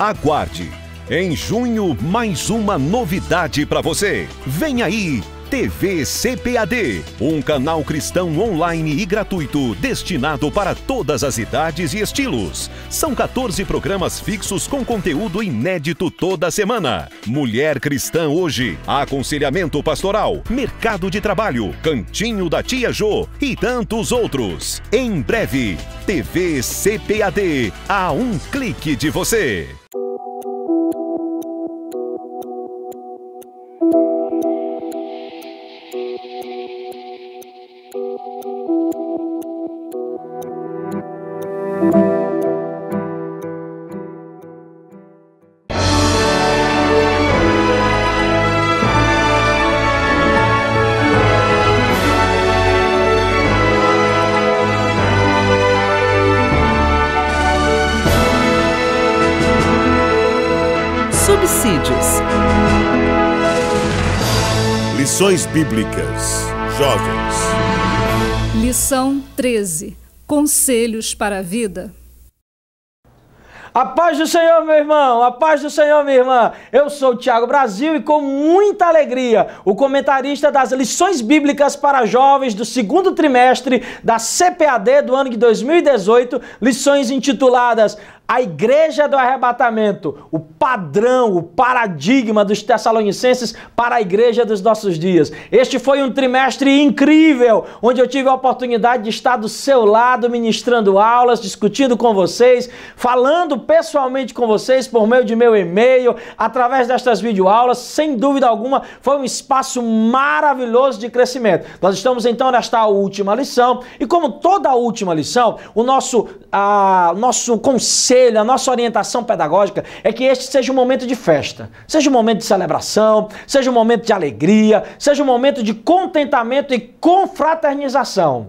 Aguarde! Em junho, mais uma novidade para você. Vem aí! TV CPAD, um canal cristão online e gratuito destinado para todas as idades e estilos. São 14 programas fixos com conteúdo inédito toda semana. Mulher Cristã Hoje, Aconselhamento Pastoral, Mercado de Trabalho, Cantinho da Tia Jô e tantos outros. Em breve, TV CPAD, a um clique de você. homicídios. Lições Bíblicas, Jovens. Lição 13: Conselhos para a Vida. A paz do Senhor, meu irmão, a paz do Senhor, minha irmã. Eu sou o Tiago Brasil e com muita alegria, o comentarista das lições bíblicas para jovens do segundo trimestre da CPAD do ano de 2018, lições intituladas a igreja do arrebatamento, o padrão, o paradigma dos Tessalonicenses para a igreja dos nossos dias. Este foi um trimestre incrível, onde eu tive a oportunidade de estar do seu lado, ministrando aulas, discutindo com vocês, falando pessoalmente com vocês por meio de meu e-mail, através destas videoaulas. Sem dúvida alguma, foi um espaço maravilhoso de crescimento. Nós estamos então nesta última lição, e como toda a última lição, o nosso, a nosso conselho conselho, a nossa orientação pedagógica é que este seja um momento de festa, seja um momento de celebração, seja um momento de alegria, seja um momento de contentamento e confraternização.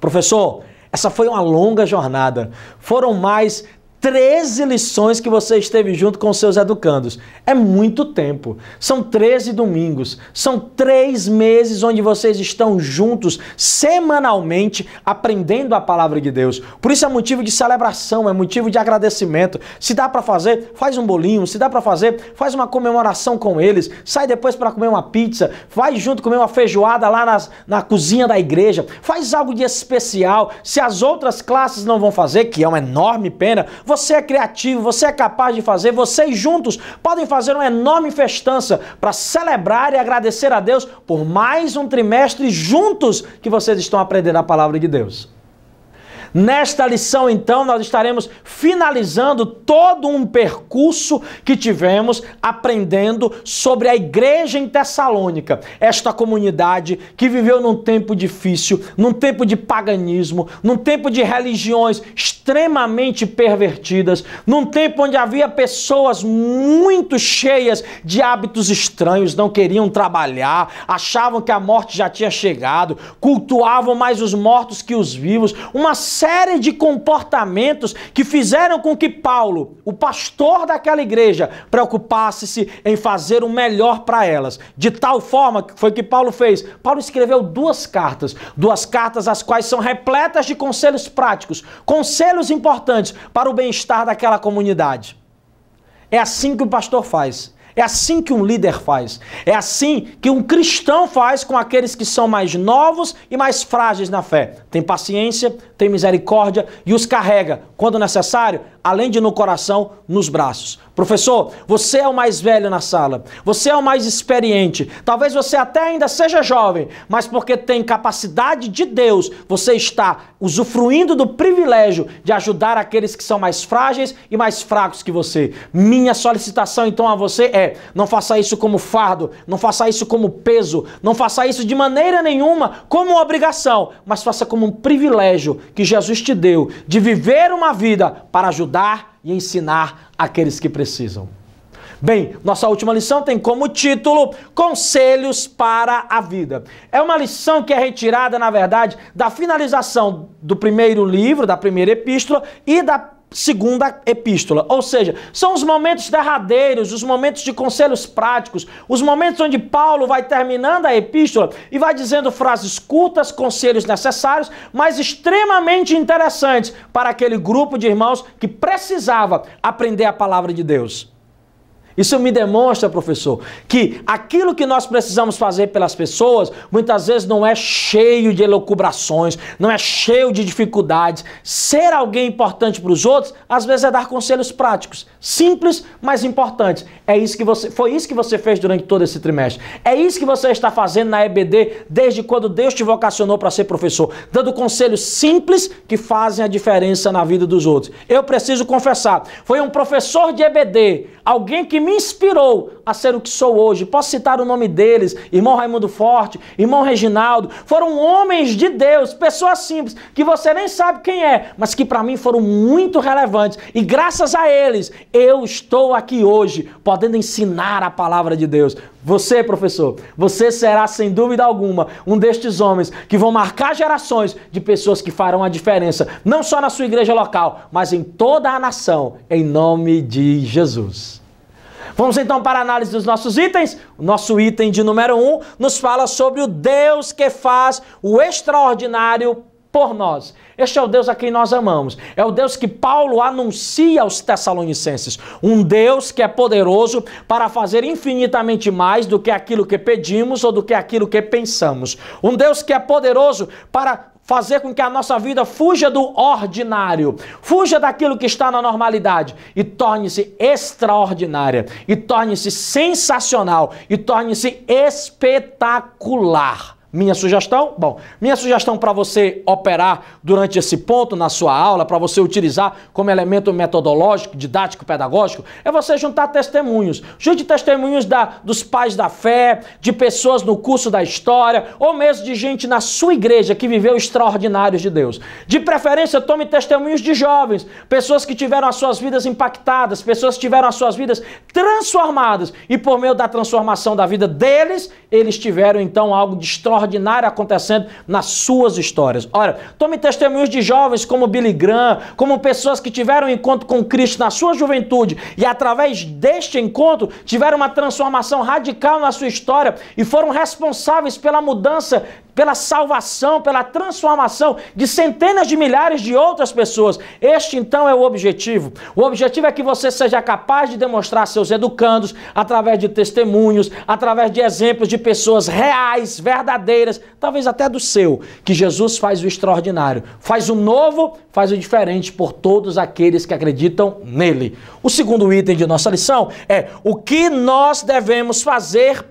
Professor, essa foi uma longa jornada. Foram mais 13 lições que você esteve junto com seus educandos. É muito tempo. São 13 domingos. São três meses onde vocês estão juntos semanalmente aprendendo a palavra de Deus. Por isso é motivo de celebração, é motivo de agradecimento. Se dá para fazer, faz um bolinho. Se dá para fazer, faz uma comemoração com eles. Sai depois para comer uma pizza. Vai junto comer uma feijoada lá nas, na cozinha da igreja. Faz algo de especial. Se as outras classes não vão fazer, que é uma enorme pena, você você é criativo, você é capaz de fazer, vocês juntos podem fazer uma enorme festança para celebrar e agradecer a Deus por mais um trimestre juntos que vocês estão aprendendo a palavra de Deus. Nesta lição, então, nós estaremos finalizando todo um percurso que tivemos aprendendo sobre a igreja em Tessalônica, esta comunidade que viveu num tempo difícil, num tempo de paganismo, num tempo de religiões extremamente pervertidas, num tempo onde havia pessoas muito cheias de hábitos estranhos, não queriam trabalhar, achavam que a morte já tinha chegado, cultuavam mais os mortos que os vivos, uma série de comportamentos que fizeram com que Paulo, o pastor daquela igreja, preocupasse-se em fazer o melhor para elas. De tal forma que foi que Paulo fez. Paulo escreveu duas cartas, duas cartas as quais são repletas de conselhos práticos, conselhos importantes para o bem-estar daquela comunidade. É assim que o pastor faz. É assim que um líder faz. É assim que um cristão faz com aqueles que são mais novos e mais frágeis na fé. Tem paciência, tem misericórdia e os carrega, quando necessário, além de no coração, nos braços. Professor, você é o mais velho na sala, você é o mais experiente. Talvez você até ainda seja jovem, mas porque tem capacidade de Deus, você está usufruindo do privilégio de ajudar aqueles que são mais frágeis e mais fracos que você. Minha solicitação então a você é não faça isso como fardo, não faça isso como peso, não faça isso de maneira nenhuma como obrigação, mas faça como um privilégio que Jesus te deu de viver uma vida para ajudar e ensinar aqueles que precisam. Bem, nossa última lição tem como título Conselhos para a Vida. É uma lição que é retirada, na verdade, da finalização do primeiro livro, da primeira epístola e da segunda epístola. Ou seja, são os momentos derradeiros, os momentos de conselhos práticos, os momentos onde Paulo vai terminando a epístola e vai dizendo frases curtas, conselhos necessários, mas extremamente interessantes para aquele grupo de irmãos que precisava aprender a palavra de Deus. Isso me demonstra, professor, que aquilo que nós precisamos fazer pelas pessoas muitas vezes não é cheio de elucubrações, não é cheio de dificuldades. Ser alguém importante para os outros, às vezes é dar conselhos práticos, simples, mas importantes. É isso que você, foi isso que você fez durante todo esse trimestre. É isso que você está fazendo na EBD desde quando Deus te vocacionou para ser professor, dando conselhos simples que fazem a diferença na vida dos outros. Eu preciso confessar, foi um professor de EBD, alguém que me me inspirou a ser o que sou hoje. Posso citar o nome deles, irmão Raimundo Forte, irmão Reginaldo. Foram homens de Deus, pessoas simples, que você nem sabe quem é, mas que para mim foram muito relevantes. E graças a eles, eu estou aqui hoje, podendo ensinar a palavra de Deus. Você, professor, você será sem dúvida alguma um destes homens que vão marcar gerações de pessoas que farão a diferença, não só na sua igreja local, mas em toda a nação, em nome de Jesus. Vamos então para a análise dos nossos itens. O nosso item de número 1 um nos fala sobre o Deus que faz o extraordinário por nós. Este é o Deus a quem nós amamos. É o Deus que Paulo anuncia aos Tessalonicenses. Um Deus que é poderoso para fazer infinitamente mais do que aquilo que pedimos ou do que aquilo que pensamos. Um Deus que é poderoso para fazer com que a nossa vida fuja do ordinário, fuja daquilo que está na normalidade e torne-se extraordinária, e torne-se sensacional, e torne-se espetacular. Minha sugestão? Bom, minha sugestão para você operar durante esse ponto na sua aula, para você utilizar como elemento metodológico, didático, pedagógico, é você juntar testemunhos. Junte testemunhos da, dos pais da fé, de pessoas no curso da história, ou mesmo de gente na sua igreja que viveu extraordinários de Deus. De preferência, tome testemunhos de jovens, pessoas que tiveram as suas vidas impactadas, pessoas que tiveram as suas vidas transformadas, e por meio da transformação da vida deles, eles tiveram então algo de extraordinário extraordinário acontecendo nas suas histórias. Ora, tome testemunhos de jovens como Billy Graham, como pessoas que tiveram um encontro com Cristo na sua juventude e através deste encontro tiveram uma transformação radical na sua história e foram responsáveis pela mudança pela salvação, pela transformação de centenas de milhares de outras pessoas. Este então é o objetivo. O objetivo é que você seja capaz de demonstrar a seus educandos através de testemunhos, através de exemplos de pessoas reais, verdadeiras, talvez até do seu, que Jesus faz o extraordinário, faz o novo, faz o diferente por todos aqueles que acreditam nele. O segundo item de nossa lição é o que nós devemos fazer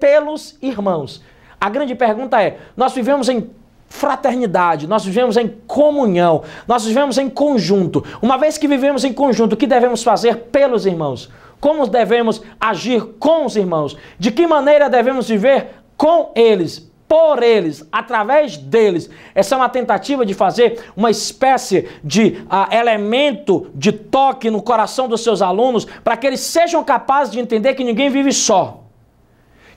pelos irmãos. A grande pergunta é: nós vivemos em fraternidade, nós vivemos em comunhão, nós vivemos em conjunto. Uma vez que vivemos em conjunto, o que devemos fazer pelos irmãos? Como devemos agir com os irmãos? De que maneira devemos viver com eles? por eles, através deles. Essa é uma tentativa de fazer uma espécie de uh, elemento de toque no coração dos seus alunos para que eles sejam capazes de entender que ninguém vive só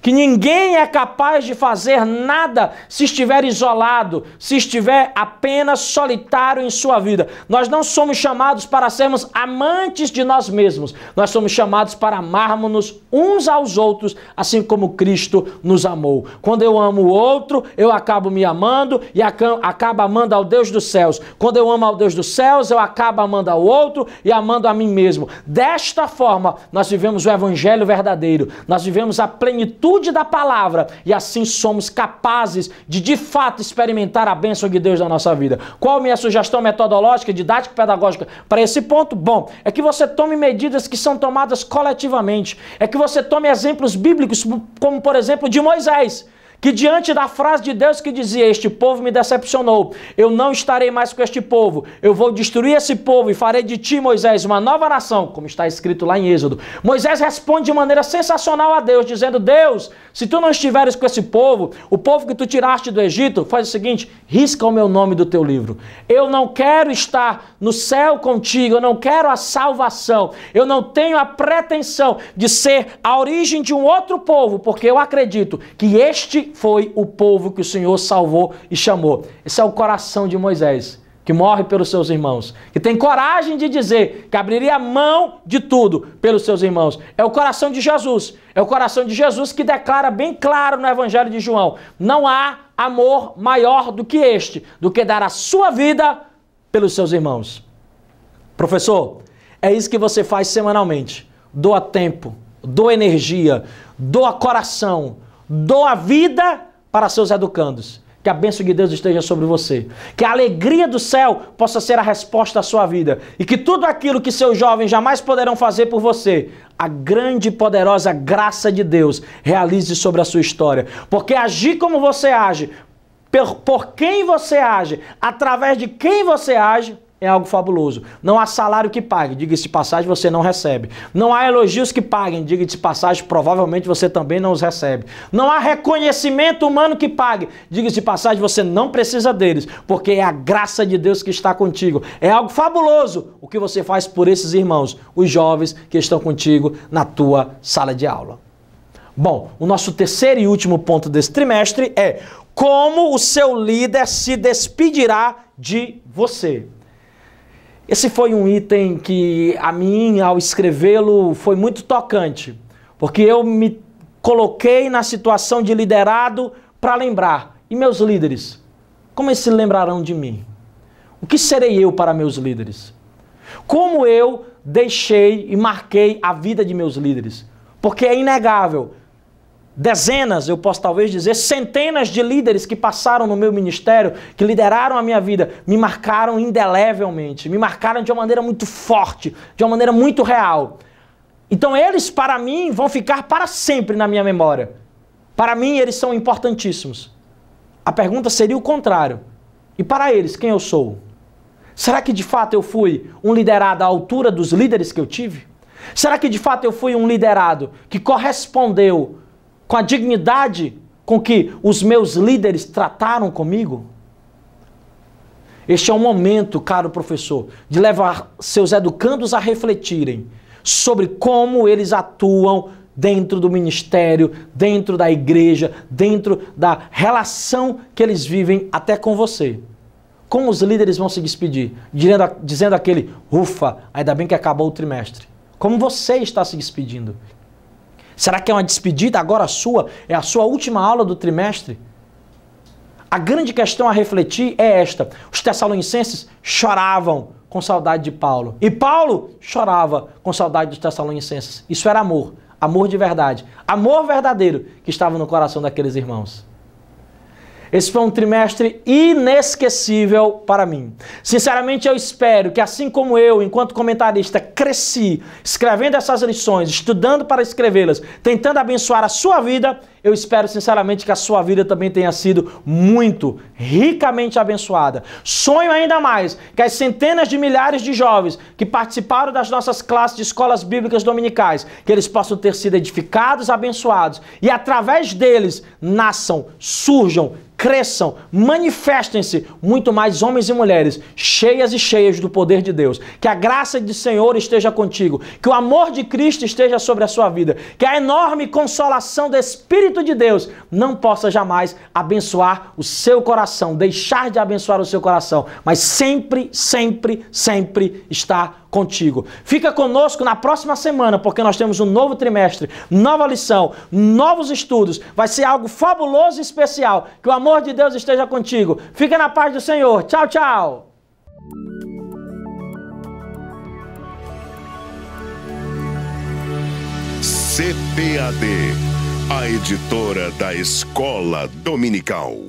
que ninguém é capaz de fazer nada se estiver isolado, se estiver apenas solitário em sua vida. Nós não somos chamados para sermos amantes de nós mesmos, nós somos chamados para amarmos-nos uns aos outros, assim como Cristo nos amou. Quando eu amo o outro, eu acabo me amando e acabo amando ao Deus dos céus. Quando eu amo ao Deus dos céus, eu acabo amando ao outro e amando a mim mesmo. Desta forma, nós vivemos o evangelho verdadeiro, nós vivemos a plenitude da palavra e assim somos capazes de de fato experimentar a bênção de Deus na nossa vida. Qual a minha sugestão metodológica, didática pedagógica para esse ponto? Bom, é que você tome medidas que são tomadas coletivamente, é que você tome exemplos bíblicos, como por exemplo de Moisés que diante da frase de Deus que dizia: Este povo me decepcionou, eu não estarei mais com este povo, eu vou destruir esse povo e farei de ti, Moisés, uma nova nação, como está escrito lá em Êxodo. Moisés responde de maneira sensacional a Deus, dizendo: Deus, se tu não estiveres com esse povo, o povo que tu tiraste do Egito, faz o seguinte: risca o meu nome do teu livro. Eu não quero estar no céu contigo, eu não quero a salvação, eu não tenho a pretensão de ser a origem de um outro povo, porque eu acredito que este foi o povo que o Senhor salvou e chamou. Esse é o coração de Moisés, que morre pelos seus irmãos, que tem coragem de dizer que abriria mão de tudo pelos seus irmãos. É o coração de Jesus. É o coração de Jesus que declara bem claro no Evangelho de João: não há amor maior do que este, do que dar a sua vida pelos seus irmãos. Professor, é isso que você faz semanalmente. Doa tempo, doa energia, doa coração, dou a vida para seus educandos. Que a bênção de Deus esteja sobre você. Que a alegria do céu possa ser a resposta à sua vida. E que tudo aquilo que seus jovens jamais poderão fazer por você, a grande e poderosa graça de Deus realize sobre a sua história. Porque agir como você age, por quem você age, através de quem você age, é algo fabuloso. Não há salário que pague, diga-se de passagem, você não recebe. Não há elogios que paguem, diga-se de passagem, provavelmente você também não os recebe. Não há reconhecimento humano que pague, diga-se de passagem, você não precisa deles, porque é a graça de Deus que está contigo. É algo fabuloso o que você faz por esses irmãos, os jovens que estão contigo na tua sala de aula. Bom, o nosso terceiro e último ponto desse trimestre é como o seu líder se despedirá de você. Esse foi um item que a mim, ao escrevê-lo, foi muito tocante, porque eu me coloquei na situação de liderado para lembrar. E meus líderes, como eles se lembrarão de mim? O que serei eu para meus líderes? Como eu deixei e marquei a vida de meus líderes? Porque é inegável dezenas, eu posso talvez dizer centenas de líderes que passaram no meu ministério, que lideraram a minha vida, me marcaram indelevelmente, me marcaram de uma maneira muito forte, de uma maneira muito real. Então eles, para mim, vão ficar para sempre na minha memória. Para mim, eles são importantíssimos. A pergunta seria o contrário. E para eles, quem eu sou? Será que de fato eu fui um liderado à altura dos líderes que eu tive? Será que de fato eu fui um liderado que correspondeu com a dignidade com que os meus líderes trataram comigo? Este é o momento, caro professor, de levar seus educandos a refletirem sobre como eles atuam dentro do ministério, dentro da igreja, dentro da relação que eles vivem até com você. Como os líderes vão se despedir? Dizendo, dizendo aquele, ufa, ainda bem que acabou o trimestre. Como você está se despedindo? Será que é uma despedida agora sua? É a sua última aula do trimestre? A grande questão a refletir é esta: os Tessalonicenses choravam com saudade de Paulo. E Paulo chorava com saudade dos Tessalonicenses. Isso era amor, amor de verdade, amor verdadeiro que estava no coração daqueles irmãos. Esse foi um trimestre inesquecível para mim. Sinceramente, eu espero que, assim como eu, enquanto comentarista, cresci escrevendo essas lições, estudando para escrevê-las, tentando abençoar a sua vida, eu espero sinceramente que a sua vida também tenha sido muito ricamente abençoada. Sonho ainda mais que as centenas de milhares de jovens que participaram das nossas classes de escolas bíblicas dominicais, que eles possam ter sido edificados, abençoados e através deles nasçam, surjam, cresçam, manifestem-se muito mais homens e mulheres, cheias e cheias do poder de Deus. Que a graça do Senhor esteja contigo, que o amor de Cristo esteja sobre a sua vida, que a enorme consolação do Espírito Espírito de Deus não possa jamais abençoar o seu coração, deixar de abençoar o seu coração, mas sempre, sempre, sempre está contigo. Fica conosco na próxima semana, porque nós temos um novo trimestre, nova lição, novos estudos. Vai ser algo fabuloso e especial. Que o amor de Deus esteja contigo. Fica na paz do Senhor. Tchau, tchau. CPAD a editora da Escola Dominical.